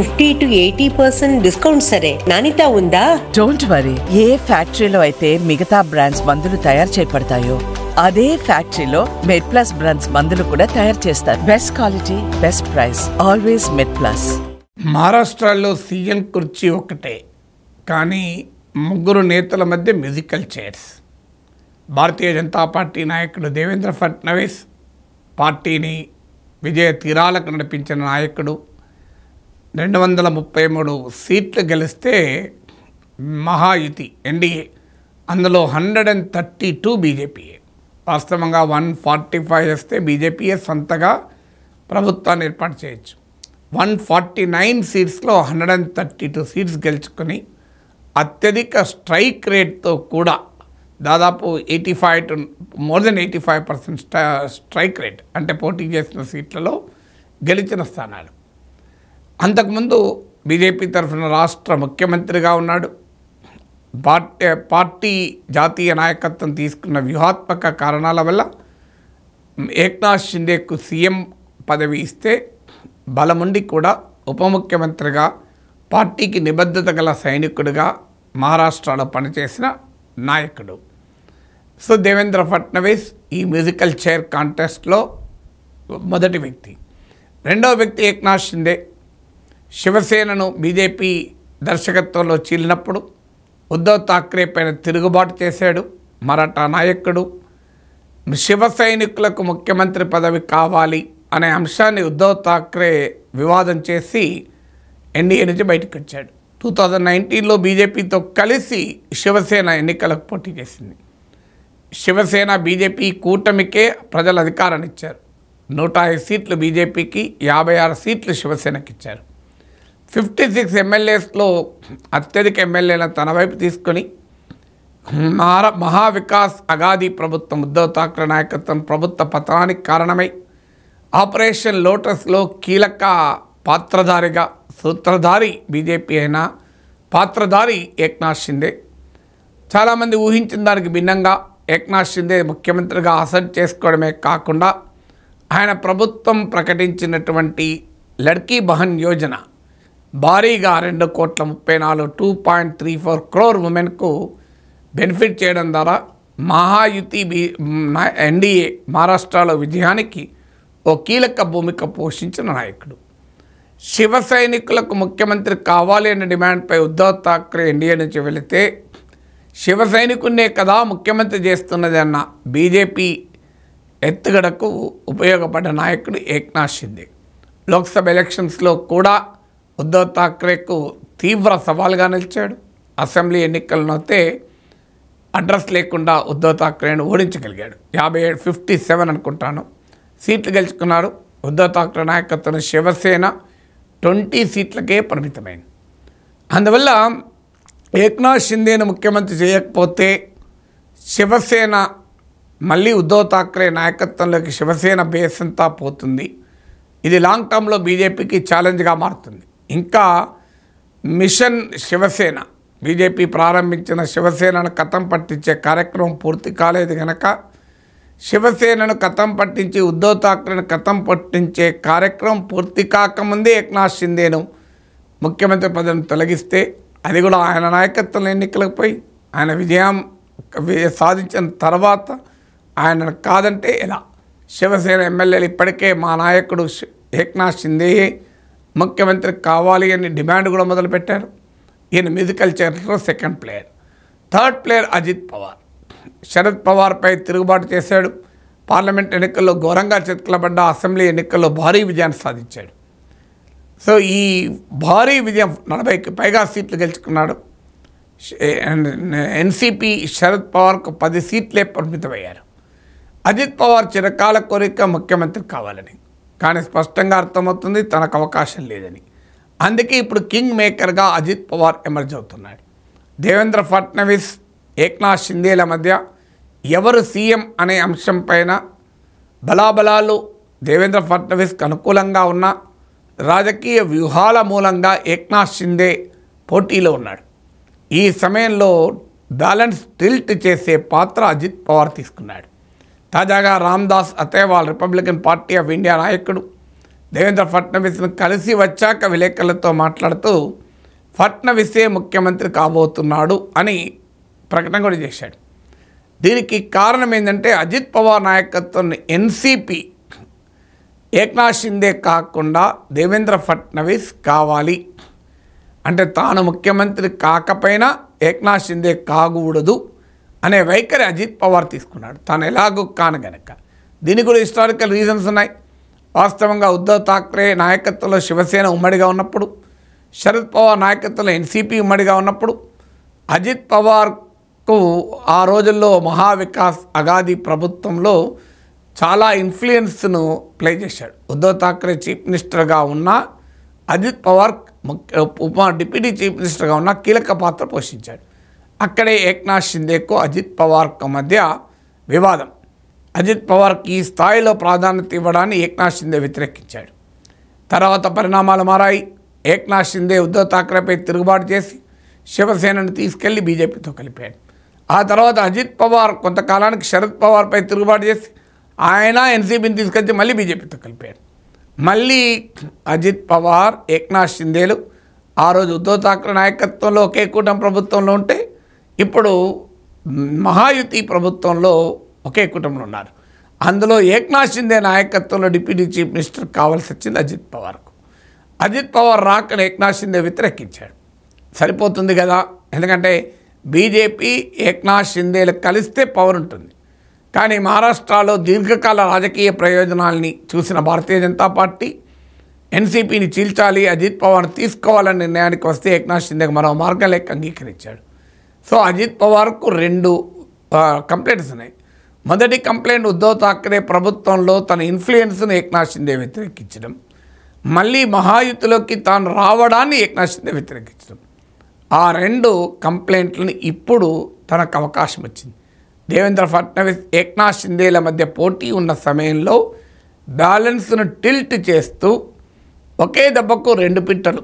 fifty to eighty percent discount సరే నానిత ఉందా డోంట్ వరీ ఏ ఫ్యాక్టరీలో అయితే మిగతా బ్రాండ్స్ మందులు తయారు చేయబడతాయో అదే ఫ్యాక్టరీలో మెడ్ ప్లస్ బ్రాండ్స్ మందులు కూడా తయారు చేస్తారు best quality best price always Med Plus మహారాష్ట్రలో సీఎం కుర్చీ ఒకటే కానీ ముగ్గురు నేతల మధ్య musical chairs Bharatiya Janata party నాయకుడు దేవేంద్ర ఫడ్నవీస్ పార్టీని విజయ తీరాలకు నడిపించిన నాయకుడు రెండు వందల ముప్పై మూడు సీట్లు గెలిస్తే మహాయుతి ఎన్డీఏ అందులో హండ్రెడ్ అండ్ థర్టీ టూ బీజేపీఏ వాస్తవంగా వన్ ఫార్టీ ఫైవ్ వస్తే బీజేపీఏ సొంతగా ప్రభుత్వాన్ని ఏర్పాటు చేయొచ్చు వన్ ఫార్టీ నైన్ సీట్స్లో hundred and thirty two seats గెలుచుకొని అత్యధిక స్ట్రైక్ రేట్తో కూడా దాదాపు eighty five to more than eighty five percent strike rate అంటే పోటీ చేసిన సీట్లలో గెలిచిన స్థానాలు అంతకుముందు బీజేపీ తరఫున రాష్ట్ర ముఖ్యమంత్రిగా ఉన్నాడు పార్టీ పార్టీ జాతీయ నాయకత్వం తీసుకున్న వ్యూహాత్మక కారణాల వల్ల ఏక్నాథ్ షిందేకు సీఎం పదవి ఇస్తే బలముండి కూడా ఉప ముఖ్యమంత్రిగా పార్టీకి నిబద్ధత గల సైనికుడిగా మహారాష్ట్రలో పనిచేసిన నాయకుడు సో దేవేంద్ర ఫడ్నవీస్ ఈ మ్యూజికల్ చైర్ కాంటెస్ట్లో మొదటి వ్యక్తి రెండవ వ్యక్తి ఏక్నాథ్ షిందే శివసేనను బీజేపీ దర్శకత్వంలో చీలినప్పుడు ఉద్ధవ్ థాక్రే పైన తిరుగుబాటు చేశాడు మరాఠా నాయకుడు శివ సైనికులకు ముఖ్యమంత్రి పదవి కావాలి అనే అంశాన్ని ఉద్ధవ్ థాక్రే వివాదం చేసి ఎన్డీఏ నుంచి బయటకు వచ్చాడు టూ థౌజండ్ నైన్టీన్లో బీజేపీతో కలిసి శివసేన ఎన్నికలకు పోటీ చేసింది శివసేన బీజేపీ కూటమికే ప్రజలు అధికారాన్ని ఇచ్చారు నూట ఐదు సీట్లు బీజేపీకి యాభై ఆరు సీట్లు శివసేనకి ఇచ్చారు ఫిఫ్టీ సిక్స్ ఎమ్మెల్యేస్లో అత్యధిక ఎమ్మెల్యేలను తన వైపు తీసుకొని మహార మహావికాస్ అగాది ప్రభుత్వం ఉద్ధవ్ థాక్రే నాయకత్వం ప్రభుత్వ పతనానికి కారణమై ఆపరేషన్ లోటస్లో కీలక పాత్రధారిగా సూత్రధారి బీజేపీ అయినా పాత్రధారి ఏక్నాథ్ షిందే చాలామంది ఊహించిన దానికి భిన్నంగా ఏక్నాథ్ షిందే ముఖ్యమంత్రిగా అసెంట్ చేసుకోవడమే కాకుండా ఆయన ప్రభుత్వం ప్రకటించినటువంటి లడ్కీ బహన్ యోజన భారీగా రెండు కోట్ల ముప్పై నాలుగు two point three four crore ఉమెన్కు బెనిఫిట్ చేయడం ద్వారా మహాయుతి బి ఎన్డీఏ మహారాష్ట్రలో విజయానికి ఓ కీలక భూమిక పోషించిన నాయకుడు శివ సైనికులకు ముఖ్యమంత్రి కావాలి అనే డిమాండ్పై ఉద్ధవ్ ఠాక్రే ఎన్డీఏ నుంచి వెళితే శివ సైనికున్నే కదా ముఖ్యమంత్రి చేస్తున్నది అన్న బీజేపీ ఎత్తుగడకు ఉపయోగపడ్డ నాయకుడు ఏక్నాథ్ షిందే లోక్సభ ఎలక్షన్స్లో కూడా ఉద్ధవ్ ఠాక్రేకు తీవ్ర సవాల్గా నిలిచాడు అసెంబ్లీ ఎన్నికలను వస్తే అడ్రస్ లేకుండా ఉద్ధవ్ ఠాక్రేను ఓడించగలిగాడు యాభై ఏడు ఫిఫ్టీ సెవెన్ అనుకుంటాను సీట్లు గెలుచుకున్నారు ఉద్ధవ్ ఠాక్రే నాయకత్వం శివసేన ట్వంటీ సీట్లకే పరిమితమైంది అందువల్ల ఏక్నాథ్ షిందేను ముఖ్యమంత్రి చేయకపోతే శివసేన మళ్ళీ ఉద్ధవ్ ఠాక్రే నాయకత్వంలోకి శివసేన బేస్ అంతా పోతుంది ఇది లాంగ్ టర్మ్లో బీజేపీకి ఛాలెంజ్గా మారుతుంది ఇంకా మిషన్ శివసేన బీజేపీ ప్రారంభించిన శివసేనను కథం పట్టించే కార్యక్రమం పూర్తి కాలేదు గనక శివసేనను కథం పట్టించి ఉద్ధవ్ ఠాక్రేను కథం పట్టించే కార్యక్రమం పూర్తి కాకముందే ఏక్నాథ్ షిందేను ముఖ్యమంత్రి పదవిని తొలగిస్తే అది కూడా ఆయన నాయకత్వంలో ఎన్నికలకు పోయి ఆయన విజయం సాధించిన తర్వాత ఆయన కాదంటే ఎలా శివసేన ఎమ్మెల్యేలు ఇప్పటికే మా నాయకుడు ఏక్నాథ్ షిందేయే ముఖ్యమంత్రి కావాలి అని డిమాండ్ కూడా మొదలుపెట్టారు ఈయన మ్యూజికల్ చైర్లో second player third player Ajit Pawar Sharad పవార్పై తిరుగుబాటు చేశాడు పార్లమెంట్ ఎన్నికల్లో ఘోరంగా చిత్కలబడ్డ అసెంబ్లీ ఎన్నికల్లో భారీ విజయాన్ని సాధించాడు సో ఈ భారీ విజయం నలభైకి పైగా సీట్లు గెలుచుకున్నాడు ఎన్సీపీ శరద్ పవార్కు పది సీట్లే పరిమితమయ్యారు అజిత్ పవార్ చిరకాల కోరిక ముఖ్యమంత్రి కావాలని కానీ స్పష్టంగా అర్థమవుతుంది తనకు అవకాశం లేదని అందుకే ఇప్పుడు కింగ్ మేకర్గా అజిత్ పవార్ ఎమర్జ్ అవుతున్నాడు దేవేంద్ర ఫడ్నవీస్ ఏక్నాథ్ షిందేల మధ్య ఎవరు సీఎం అనే అంశం పైన బలాబలాలు దేవేంద్ర ఫడ్నవీస్కి అనుకూలంగా ఉన్న రాజకీయ వ్యూహాల మూలంగా ఏక్నాథ్ షిందే పోటీలో ఉన్నాడు ఈ సమయంలో బ్యాలెన్స్ టిల్ట్ చేసే పాత్ర అజిత్ పవార్ తీసుకున్నాడు తాజాగా Ramdas Athawale Republican Party of India నాయకుడు దేవేంద్ర ఫడ్నవీస్ను కలిసి వచ్చాక విలేకరులతో మాట్లాడుతూ ఫడ్నవీసే ముఖ్యమంత్రి కాబోతున్నాడు అని ప్రకటన కూడా చేశాడు దీనికి కారణం ఏంటంటే అజిత్ పవార్ నాయకత్వం ఎన్సీపీ ఏక్నాథ్ షిందే కాకుండా దేవేంద్ర ఫడ్నవీస్ కావాలి అంటే తాను ముఖ్యమంత్రి కాకపోయినా ఏక్నాథ్ షిందే కాకూడదు అనే వైఖరి అజిత్ పవార్ తీసుకున్నాడు తాను ఎలాగూ కాను గనక దీనికి కూడా హిస్టారికల్ రీజన్స్ ఉన్నాయి వాస్తవంగా ఉద్ధవ్ థాక్రే నాయకత్వంలో శివసేన ఉమ్మడిగా ఉన్నప్పుడు శరద్ పవార్ నాయకత్వంలో ఎన్సీపీ ఉమ్మడిగా ఉన్నప్పుడు అజిత్ పవార్కు ఆ రోజుల్లో మహావికాస్ అగాది ప్రభుత్వంలో చాలా ఇన్ఫ్లుయెన్స్ను ప్లే చేశాడు ఉద్ధవ్ థాక్రే చీఫ్ మినిస్టర్గా ఉన్న అజిత్ పవార్ ముఖ్య ఉప డిప్యూటీ చీఫ్ మినిస్టర్గా ఉన్న కీలక పాత్ర పోషించాడు అక్కడే ఏక్నాథ్ షిందేకు అజిత్ పవార్కు మధ్య వివాదం అజిత్ పవార్కి ఈ స్థాయిలో ప్రాధాన్యత ఇవ్వడాన్ని ఏక్నాథ్ షిందే వ్యతిరేకించాడు తర్వాత పరిణామాలు మారాయి ఏక్నాథ్ షిందే ఉద్ధవ్ ఠాక్రేపై తిరుగుబాటు చేసి శివసేనను తీసుకెళ్లి బీజేపీతో కలిపాడు ఆ తర్వాత అజిత్ పవార్ కొంతకాలానికి శరద్ పవార్పై తిరుగుబాటు చేసి ఆయన ఎన్సీపీని తీసుకొచ్చి మళ్ళీ బీజేపీతో కలిపాడు మళ్ళీ అజిత్ పవార్ ఏక్నాథ్ షిందేలు ఆ రోజు ఉద్ధవ్ ఠాక్రే నాయకత్వంలో ఒకే కూటమి ప్రభుత్వంలో ఉంటే ఇప్పుడు మహాయుతి ప్రభుత్వంలో ఒకే కుటుంబంలో ఉన్నారు అందులో ఏక్నాథ్ షిందే నాయకత్వంలో డిప్యూటీ చీఫ్ మినిస్టర్ కావాల్సి వచ్చింది అజిత్ పవార్కు అజిత్ పవార్ రాకని ఏక్నాథ్ షిందే వ్యతిరేకించాడు సరిపోతుంది కదా ఎందుకంటే బీజేపీ ఏక్నాథ్ షిందేలు కలిస్తే పవర్ ఉంటుంది కానీ మహారాష్ట్రలో దీర్ఘకాల రాజకీయ ప్రయోజనాల్ని చూసిన భారతీయ జనతా పార్టీ ఎన్సీపీని చీల్చాలి అజిత్ పవార్ను తీసుకోవాలనే నిర్ణయానికి వస్తే ఏక్నాథ్ షిందేకి మరో మార్గం లేక అంగీకరించాడు సో అజిత్ పవార్కు రెండు కంప్లైంట్స్ ఉన్నాయి మొదటి కంప్లైంట్ ఉద్ధవ్ థాక్రే ప్రభుత్వంలో తన ఇన్ఫ్లుయెన్స్ను ఏక్నాథ్ షిందే వ్యతిరేకించడం మళ్ళీ మహాయుతిలోకి తాను రావడాన్ని ఏక్నాథ్ షిందే వ్యతిరేకించడం ఆ రెండు కంప్లైంట్లను ఇప్పుడు తనకు అవకాశం వచ్చింది దేవేంద్ర ఫడ్నవీస్ ఏక్నాథ్ షిందేల మధ్య పోటీ ఉన్న సమయంలో బ్యాలెన్స్ను టిల్ట్ చేస్తూ ఒకే దెబ్బకు రెండు పిట్టలు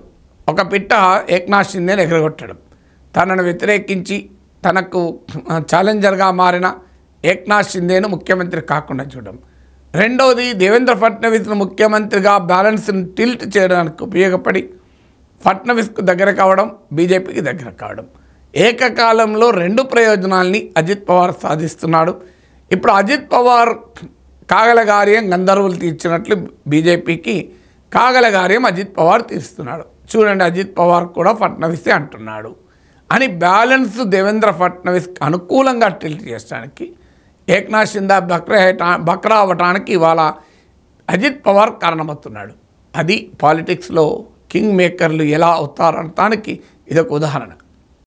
ఒక పిట్ట ఏక్నాథ్ షిందేని ఎగరగొట్టడం తనను వ్యతిరేకించి తనకు ఛాలెంజర్గా మారిన ఏక్నాథ్ షిందేను ముఖ్యమంత్రి కాకుండా చూడడం రెండవది దేవేంద్ర ఫడ్నవీస్ను ముఖ్యమంత్రిగా బ్యాలెన్స్ను టిల్ట్ చేయడానికి ఉపయోగపడి ఫడ్నవీస్కు దగ్గర కావడం బీజేపీకి దగ్గర కావడం ఏకకాలంలో రెండు ప్రయోజనాల్ని అజిత్ పవార్ సాధిస్తున్నాడు ఇప్పుడు అజిత్ పవార్ కాగలగార్యం గంధర్వులు తీర్చినట్లు బీజేపీకి కాగలగార్యం అజిత్ పవార్ తీరుస్తున్నాడు చూడండి అజిత్ పవార్ కూడా ఫడ్నవీసే అంటున్నాడు అని బ్యాలెన్స్ దేవేంద్ర ఫడ్నవీస్కి అనుకూలంగా టిల్ట్ చేయడానికి ఏక్నాథ్ షిందా బక్రహేటా బక్రా అవ్వటానికి ఇవాళ అజిత్ పవార్ కారణమవుతున్నాడు అది పాలిటిక్స్లో కింగ్ మేకర్లు ఎలా అవుతారనటానికి ఇదొక ఉదాహరణ